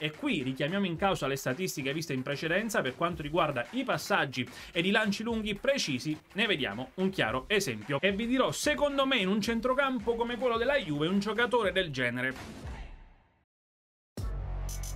E qui richiamiamo in causa le statistiche viste in precedenza per quanto riguarda i passaggi ed i lanci lunghi precisi, ne vediamo un chiaro esempio. E vi dirò, secondo me in un centrocampo come quello della Juve un giocatore del genere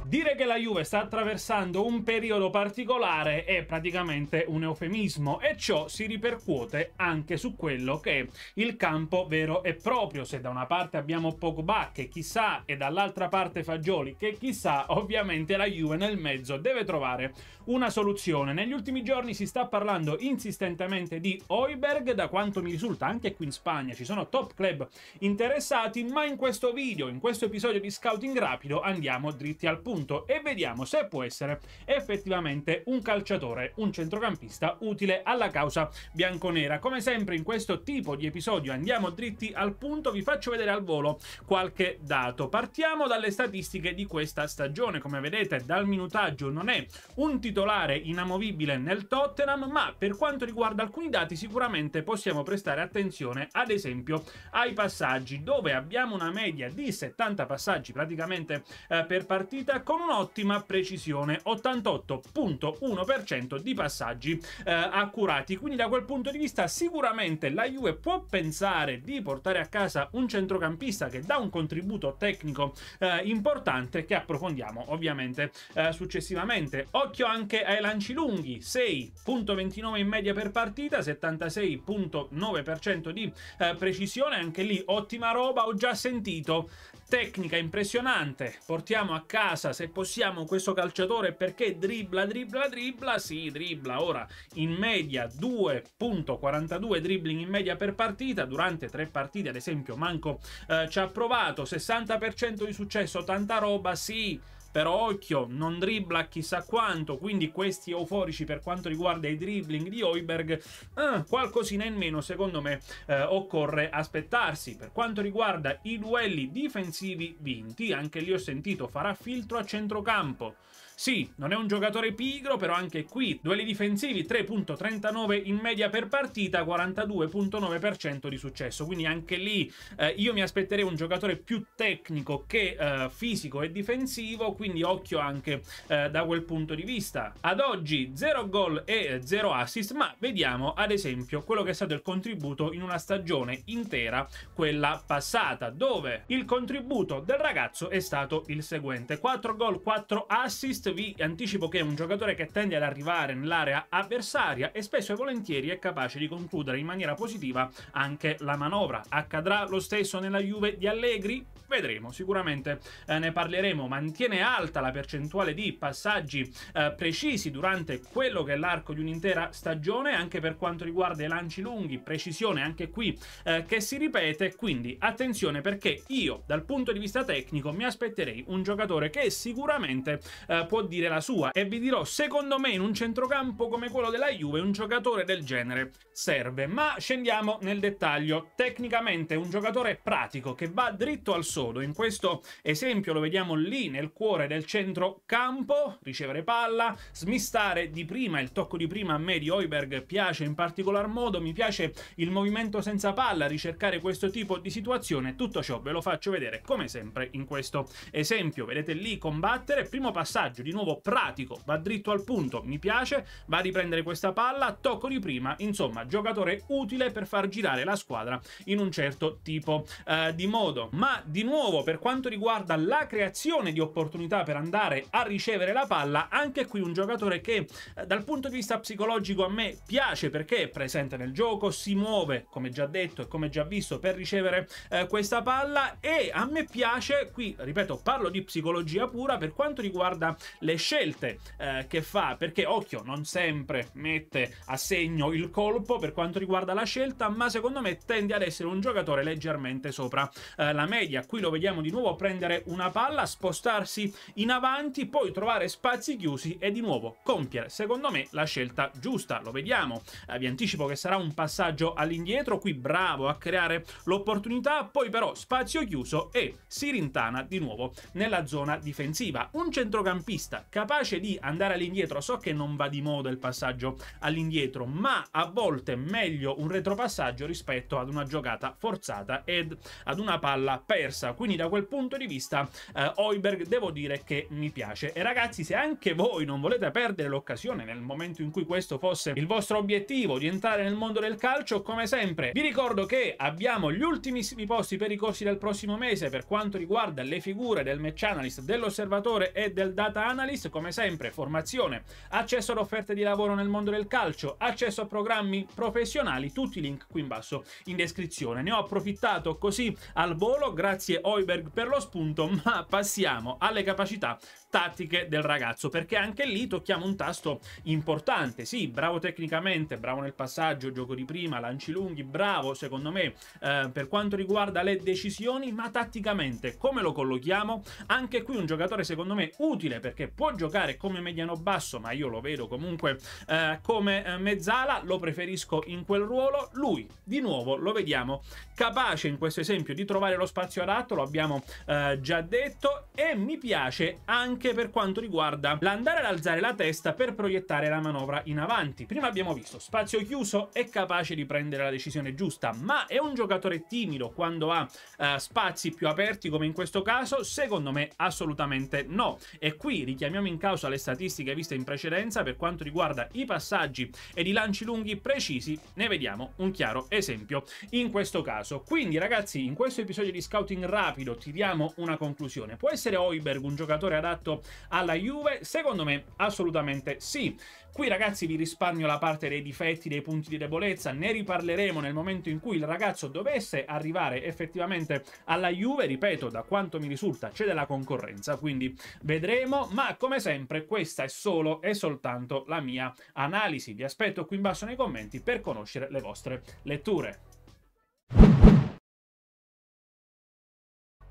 Dire che la Juve sta attraversando un periodo particolare è praticamente un eufemismo e ciò si ripercuote anche su quello che è il campo vero e proprio. Se da una parte abbiamo Pogba che chissà e dall'altra parte Fagioli che chissà, ovviamente la Juve nel mezzo deve trovare una soluzione. Negli ultimi giorni si sta parlando insistentemente di Oiberg, da quanto mi risulta anche qui in Spagna ci sono top club interessati, ma in questo video, in questo episodio di Scouting Rapido andiamo dritti al punto spunto e vediamo se può essere effettivamente un calciatore, un centrocampista utile alla causa bianconera. Come sempre in questo tipo di episodio andiamo dritti al punto, vi faccio vedere al volo qualche dato. Partiamo dalle statistiche di questa stagione, come vedete dal minutaggio non è un titolare inamovibile nel Tottenham, ma per quanto riguarda alcuni dati sicuramente possiamo prestare attenzione ad esempio ai passaggi dove abbiamo una media di 70 passaggi praticamente eh, per partita con un'ottima precisione, 88.1% di passaggi eh, accurati. Quindi da quel punto di vista sicuramente la Juve può pensare di portare a casa un centrocampista che dà un contributo tecnico eh, importante che approfondiamo ovviamente eh, successivamente. Occhio anche ai lanci lunghi, 6.29 in media per partita, 76.9% di eh, precisione, anche lì ottima roba, ho già sentito tecnica impressionante. Portiamo a casa, se possiamo, questo calciatore perché dribbla, dribbla, dribbla. Sì, dribbla ora in media 2.42 dribbling in media per partita. Durante tre partite, ad esempio, Manco eh, ci ha provato. 60% di successo, tanta roba, sì però occhio, non dribbla chissà quanto, quindi questi euforici per quanto riguarda i dribbling di Hoiberg, eh, qualcosina in meno secondo me eh, occorre aspettarsi. Per quanto riguarda i duelli difensivi vinti, anche lì ho sentito farà filtro a centrocampo. Sì, non è un giocatore pigro, però anche qui duelli difensivi 3.39 in media per partita, 42.9% di successo. Quindi anche lì eh, io mi aspetterei un giocatore più tecnico che eh, fisico e difensivo, quindi occhio anche eh, da quel punto di vista. Ad oggi 0 gol e 0 assist, ma vediamo ad esempio quello che è stato il contributo in una stagione intera, quella passata, dove il contributo del ragazzo è stato il seguente. 4 gol, 4 assist, vi anticipo che è un giocatore che tende ad arrivare nell'area avversaria e spesso e volentieri è capace di concludere in maniera positiva anche la manovra. Accadrà lo stesso nella Juve di Allegri? Vedremo, sicuramente eh, ne parleremo. Mantiene alta la percentuale di passaggi eh, precisi durante quello che è l'arco di un'intera stagione, anche per quanto riguarda i lanci lunghi, precisione anche qui eh, che si ripete, quindi attenzione perché io dal punto di vista tecnico mi aspetterei un giocatore che sicuramente eh, può dire la sua e vi dirò, secondo me in un centrocampo come quello della Juve un giocatore del genere serve. Ma scendiamo nel dettaglio. Tecnicamente un giocatore pratico che va dritto al sodo. In questo esempio lo vediamo lì nel cuore del centrocampo, ricevere palla, smistare di prima, il tocco di prima a me di Oiberg piace in particolar modo, mi piace il movimento senza palla, ricercare questo tipo di situazione. Tutto ciò ve lo faccio vedere come sempre in questo esempio. Vedete lì combattere, primo passaggio di nuovo pratico, va dritto al punto, mi piace, va a riprendere questa palla, tocco di prima, insomma giocatore utile per far girare la squadra in un certo tipo eh, di modo. Ma di nuovo per quanto riguarda la creazione di opportunità per andare a ricevere la palla, anche qui un giocatore che eh, dal punto di vista psicologico a me piace perché è presente nel gioco, si muove come già detto e come già visto per ricevere eh, questa palla e a me piace, qui ripeto parlo di psicologia pura per quanto riguarda le scelte eh, che fa, perché occhio, non sempre mette a segno il colpo per quanto riguarda la scelta, ma secondo me tende ad essere un giocatore leggermente sopra eh, la media. Qui lo vediamo di nuovo prendere una palla, spostarsi in avanti, poi trovare spazi chiusi e di nuovo compiere, secondo me, la scelta giusta. Lo vediamo, eh, vi anticipo che sarà un passaggio all'indietro, qui bravo a creare l'opportunità, poi però spazio chiuso e si rintana di nuovo nella zona difensiva. Un centrocampista regista capace di andare all'indietro. So che non va di moda il passaggio all'indietro, ma a volte meglio un retropassaggio rispetto ad una giocata forzata ed ad una palla persa. Quindi da quel punto di vista eh, Oiberg devo dire che mi piace. E ragazzi, se anche voi non volete perdere l'occasione nel momento in cui questo fosse il vostro obiettivo di entrare nel mondo del calcio, come sempre vi ricordo che abbiamo gli ultimissimi posti per i corsi del prossimo mese per quanto riguarda le figure del match analyst, dell'osservatore e del data analyst Analyst, come sempre formazione, accesso ad offerte di lavoro nel mondo del calcio, accesso a programmi professionali, tutti i link qui in basso in descrizione. Ne ho approfittato così al volo, grazie Oiberg per lo spunto, ma passiamo alle capacità tattiche del ragazzo, perché anche lì tocchiamo un tasto importante. Sì, bravo tecnicamente, bravo nel passaggio, gioco di prima, lanci lunghi, bravo secondo me eh, per quanto riguarda le decisioni, ma tatticamente come lo collochiamo? Anche qui un giocatore secondo me utile perché può giocare come mediano basso, ma io lo vedo comunque eh, come eh, mezzala, lo preferisco in quel ruolo. Lui, di nuovo, lo vediamo capace in questo esempio di trovare lo spazio adatto, lo abbiamo eh, già detto, e mi piace anche anche per quanto riguarda l'andare ad alzare la testa per proiettare la manovra in avanti. Prima abbiamo visto spazio chiuso è capace di prendere la decisione giusta, ma è un giocatore timido quando ha uh, spazi più aperti come in questo caso? Secondo me assolutamente no. E qui richiamiamo in causa le statistiche viste in precedenza per quanto riguarda i passaggi ed i lanci lunghi precisi, ne vediamo un chiaro esempio in questo caso. Quindi ragazzi, in questo episodio di Scouting Rapido tiriamo una conclusione. Può essere Oiberg un giocatore adatto mercato alla Juve? Secondo me assolutamente sì. Qui ragazzi vi risparmio la parte dei difetti, dei punti di debolezza, ne riparleremo nel momento in cui il ragazzo dovesse arrivare effettivamente alla Juve, ripeto, da quanto mi risulta c'è della concorrenza, quindi vedremo, ma come sempre questa è solo e soltanto la mia analisi. Vi aspetto qui in basso nei commenti per conoscere le vostre letture.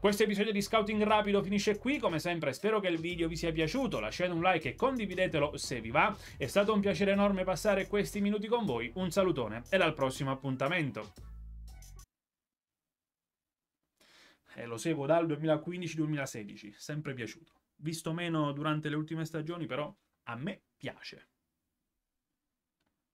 Questo episodio di Scouting Rapido finisce qui, come sempre spero che il video vi sia piaciuto, lasciate un like e condividetelo se vi va, è stato un piacere enorme passare questi minuti con voi, un salutone e al prossimo appuntamento. E eh, lo seguo dal 2015-2016, sempre piaciuto. Visto meno durante le ultime stagioni, però a me piace.